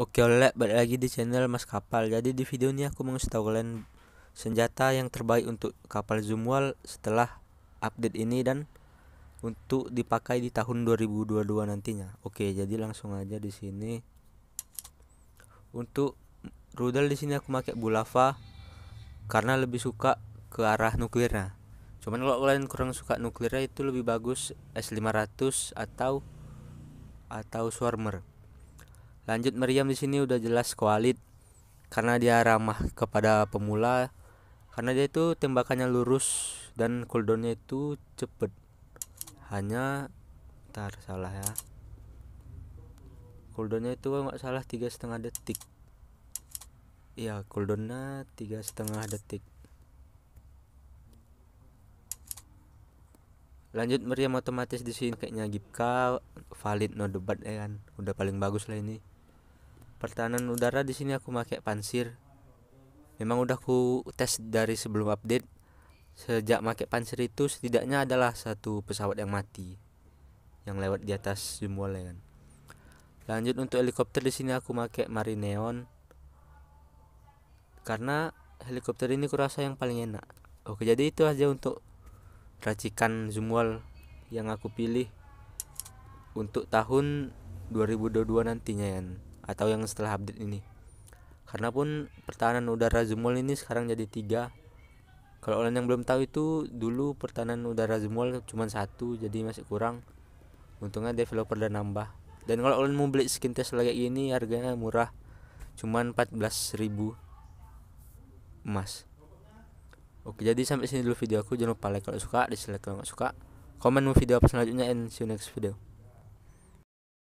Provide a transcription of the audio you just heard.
Oke oleh balik lagi di channel Mas Kapal Jadi di video ini aku mau tahu kalian Senjata yang terbaik untuk kapal Zumwal setelah update ini dan Untuk dipakai di tahun 2022 nantinya Oke jadi langsung aja di sini Untuk rudal di sini aku pakai Bulava Karena lebih suka ke arah nuklirnya Cuman kalau kalian kurang suka nuklirnya itu lebih bagus S500 atau atau Swarmer Lanjut meriam di sini udah jelas kualit karena dia ramah kepada pemula karena dia itu tembakannya lurus dan cooldownnya itu cepet hanya ntar salah ya cooldownnya itu nggak salah tiga setengah detik ya cooldownnya tiga setengah detik lanjut meriam otomatis di sini kayaknya Gipka valid no debat ya kan udah paling bagus lah ini pertahanan udara di sini aku pakai pansir memang udah ku tes dari sebelum update sejak pakai pansir itu setidaknya adalah satu pesawat yang mati yang lewat di atas semua ya kan lanjut untuk helikopter di sini aku pakai Marineon karena helikopter ini kurasa yang paling enak oke jadi itu aja untuk racikan Zumwal yang aku pilih untuk tahun 2022 nantinya ya atau yang setelah update ini karena pun pertahanan udara Zumwal ini sekarang jadi tiga kalau orang yang belum tahu itu dulu pertahanan udara Zumwal cuma satu jadi masih kurang untungnya developer udah nambah dan kalau orang mau beli skin test lagi ini harganya murah cuma 14.000 emas Oke, jadi sampai sini dulu video aku. Jangan lupa like kalau suka, dislike kalau nggak suka. Komen video apa selanjutnya and see you next video.